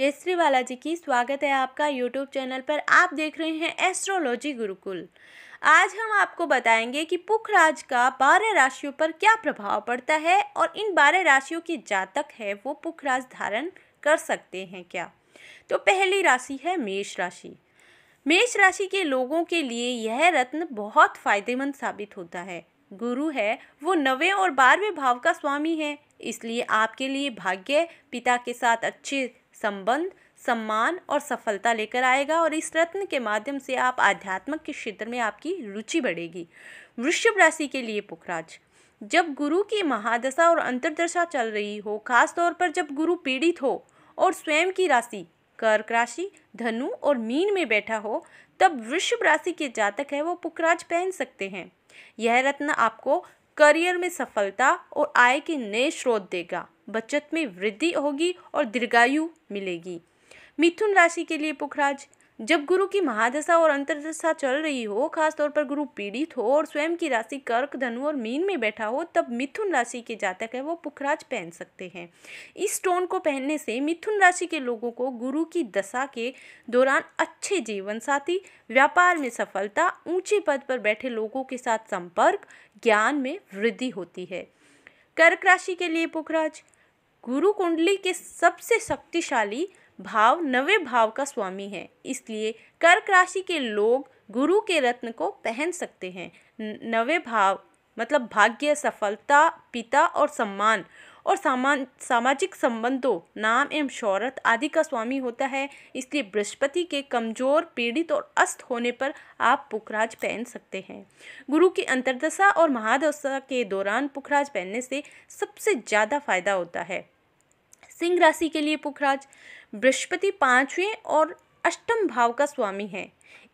जय श्री बालाजी की स्वागत है आपका यूट्यूब चैनल पर आप देख रहे हैं एस्ट्रोलॉजी गुरुकुल आज हम आपको बताएंगे कि पुख राज का बारह राशियों पर क्या प्रभाव पड़ता है और इन बारह राशियों के जातक है वो पुख राज धारण कर सकते हैं क्या तो पहली राशि है मेष राशि मेष राशि के लोगों के लिए यह रत्न बहुत फायदेमंद साबित होता है गुरु है वो नवे और बारहवें भाव का स्वामी है इसलिए आपके लिए भाग्य पिता के साथ अच्छे संबंध सम्मान और सफलता लेकर आएगा और इस रत्न के माध्यम से आप आध्यात्मिक के क्षेत्र में आपकी रुचि बढ़ेगी वृषभ राशि के लिए पुखराज जब गुरु की महादशा और अंतर्दशा चल रही हो खासतौर पर जब गुरु पीड़ित हो और स्वयं की राशि कर्क राशि धनु और मीन में बैठा हो तब वृषभ राशि के जातक है वो पुखराज पहन सकते हैं यह रत्न आपको करियर में सफलता और आय के नए स्रोत देगा बचत में वृद्धि होगी और दीर्घायु मिलेगी मिथुन राशि के लिए पुखराज जब गुरु की महादशा और अंतरदशा चल रही हो खासतौर पर गुरु पीड़ित हो और स्वयं की राशि कर्क धनु और मीन में बैठा हो तब मिथुन राशि के जातक है वो पुखराज पहन सकते हैं इस स्टोन को पहनने से मिथुन राशि के लोगों को गुरु की दशा के दौरान अच्छे जीवन साथी व्यापार में सफलता ऊंचे पद पर बैठे लोगों के साथ संपर्क ज्ञान में वृद्धि होती है कर्क राशि के लिए पुखराज गुरु कुंडली के सबसे शक्तिशाली भाव नवे भाव का स्वामी है इसलिए कर्क राशि के लोग गुरु के रत्न को पहन सकते हैं नवे भाव मतलब भाग्य सफलता पिता और सम्मान और सामान सामाजिक संबंधों नाम एवं शौहरत आदि का स्वामी होता है इसलिए बृहस्पति के कमजोर पीड़ित और अस्त होने पर आप पुखराज पहन सकते हैं गुरु की अंतर्दशा और महादशा के दौरान पुखराज पहनने से सबसे ज़्यादा फायदा होता है सिंह राशि के लिए पुखराज बृहस्पति पांचवें और अष्टम भाव का स्वामी है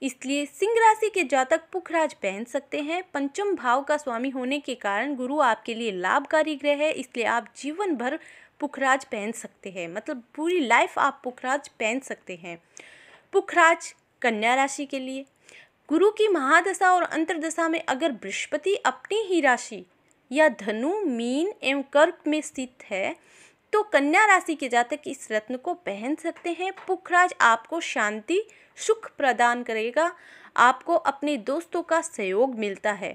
इसलिए सिंह राशि के जातक पुखराज पहन सकते हैं पंचम भाव का स्वामी होने के कारण गुरु आपके लिए लाभकारी ग्रह है इसलिए आप जीवन भर पुखराज पहन सकते हैं मतलब पूरी लाइफ आप पुखराज पहन सकते हैं पुखराज कन्या राशि के लिए गुरु की महादशा और अंतरदशा में अगर बृहस्पति अपनी ही राशि या धनु मीन एवं कर्क में स्थित है तो कन्या राशि के जातक इस रत्न को पहन सकते हैं पुखराज आपको शांति सुख प्रदान करेगा आपको अपने दोस्तों का सहयोग मिलता है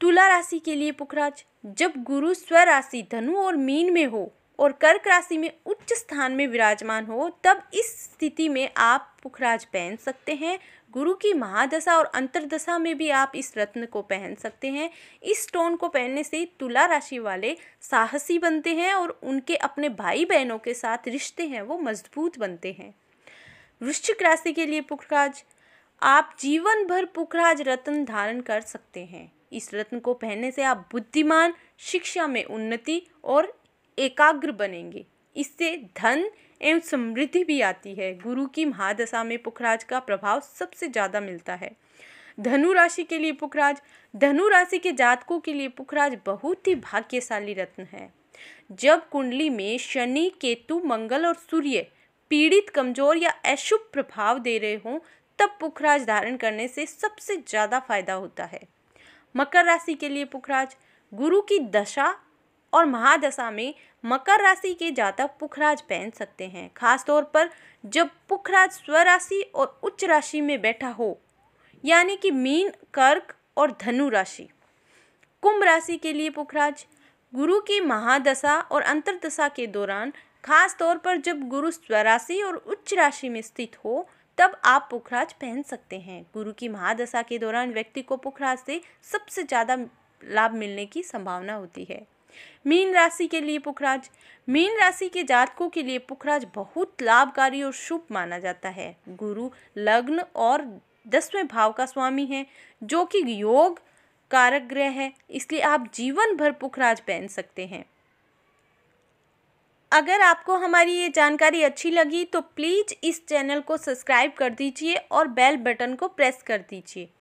तुला राशि के लिए पुखराज जब गुरु स्व राशि धनु और मीन में हो और कर्क राशि में उच्च स्थान में विराजमान हो तब इस स्थिति में आप पुखराज पहन सकते हैं गुरु की महादशा और अंतरदशा में भी आप इस रत्न को पहन सकते हैं इस स्टोन को पहनने से तुला राशि वाले साहसी बनते हैं और उनके अपने भाई बहनों के साथ रिश्ते हैं वो मजबूत बनते हैं वृश्चिक राशि के लिए पुखराज आप जीवन भर पुखराज रत्न धारण कर सकते हैं इस रत्न को पहनने से आप बुद्धिमान शिक्षा में उन्नति और एकाग्र बनेंगे इससे धन एवं समृद्धि भी आती है गुरु की महादशा में पुखराज का प्रभाव सबसे ज़्यादा मिलता है धनु राशि के लिए पुखराज धनु राशि के जातकों के लिए पुखराज बहुत ही भाग्यशाली रत्न है जब कुंडली में शनि केतु मंगल और सूर्य पीड़ित कमजोर या अशुभ प्रभाव दे रहे हों तब पुखराज धारण करने से सबसे ज़्यादा फायदा होता है मकर राशि के लिए पुखराज गुरु की दशा और महादशा में मकर राशि के जातक पुखराज पहन सकते हैं खासतौर पर जब पुखराज स्वराशि और उच्च राशि में बैठा हो यानी कि मीन कर्क और धनु राशि कुंभ राशि के लिए पुखराज गुरु की महादशा और अंतरदशा के दौरान खास तौर पर जब गुरु स्वराशि और उच्च राशि में स्थित हो तब आप पुखराज पहन सकते हैं गुरु की महादशा के दौरान व्यक्ति को पुखराज से सबसे ज़्यादा लाभ मिलने की संभावना होती है मीन राशि के लिए पुखराज मीन राशि के जातकों के लिए पुखराज बहुत लाभकारी और शुभ माना जाता है गुरु लग्न और दसवें भाव का स्वामी है जो कि योग कारक ग्रह है इसलिए आप जीवन भर पुखराज पहन सकते हैं अगर आपको हमारी ये जानकारी अच्छी लगी तो प्लीज़ इस चैनल को सब्सक्राइब कर दीजिए और बेल बटन को प्रेस कर दीजिए